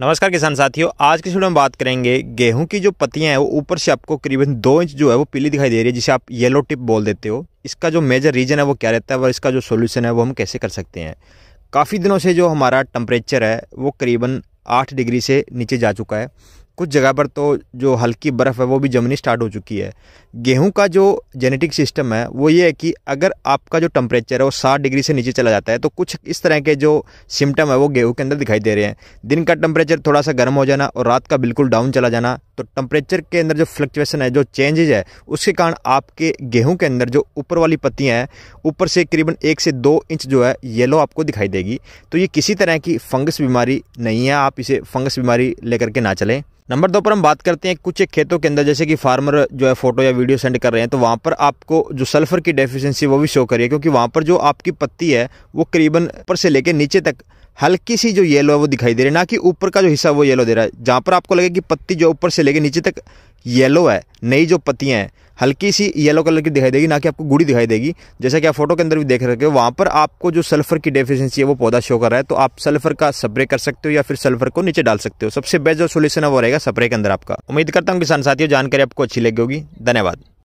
नमस्कार किसान साथियों आज की वीडियो में बात करेंगे गेहूं की जो पत्तियां हैं वो ऊपर से आपको करीबन दो इंच जो है वो पीली दिखाई दे रही है जिसे आप येलो टिप बोल देते हो इसका जो मेजर रीजन है वो क्या रहता है और इसका जो सोल्यूशन है वो हम कैसे कर सकते हैं काफ़ी दिनों से जो हमारा टम्परेचर है वो करीबन आठ डिग्री से नीचे जा चुका है कुछ जगह पर तो जो हल्की बर्फ़ है वो भी जमनी स्टार्ट हो चुकी है गेहूं का जो जेनेटिक सिस्टम है वो ये है कि अगर आपका जो टेम्परेचर है वो सात डिग्री से नीचे चला जाता है तो कुछ इस तरह के जो सिम्टम है वो गेहूं के अंदर दिखाई दे रहे हैं दिन का टेम्परेचर थोड़ा सा गर्म हो जाना और रात का बिल्कुल डाउन चला जाना तो टेम्परेचर के अंदर जो फ्लक्चुएसन है जो चेंजेज है उसके कारण आपके गेहूँ के अंदर जो ऊपर वाली पत्तियाँ हैं ऊपर से करीबन एक से दो इंच जो है येलो आपको दिखाई देगी तो ये किसी तरह की फंगस बीमारी नहीं है आप इसे फंगस बीमारी लेकर के ना चलें नंबर दो पर हम बात करते हैं कुछ खेतों के अंदर जैसे कि फार्मर जो है फोटो या वीडियो सेंड कर रहे हैं तो वहाँ पर आपको जो सल्फ़र की डेफिशिएंसी वो भी शो करिए क्योंकि वहाँ पर जो आपकी पत्ती है वो करीबन ऊपर से लेके नीचे तक हल्की सी जो येलो है वो दिखाई दे रही है ना कि ऊपर का जो हिस्सा वो येलो दे रहा है जहाँ पर आपको लगे कि पत्ती जो ऊपर से लेके नीचे तक येलो है नई जो पत्तियाँ हैं हल्की सी येलो कलर की दिखाई देगी ना कि आपको गुड़ी दिखाई देगी जैसा कि आप फोटो के अंदर भी देख रहे हो वहाँ पर आपको जो सल्फर की डेफिशिएंसी है वो पौधा शो कर रहा है तो आप सल्फर का स्प्रे कर सकते हो या फिर सल्फर को नीचे डाल सकते हो सबसे बेस्ट जो सोल्यूशन है वो रहेगा स्प्रे के अंदर आपका उम्मीद करता हूँ किसान साथियों जानकारी आपको अच्छी लगी होगी धन्यवाद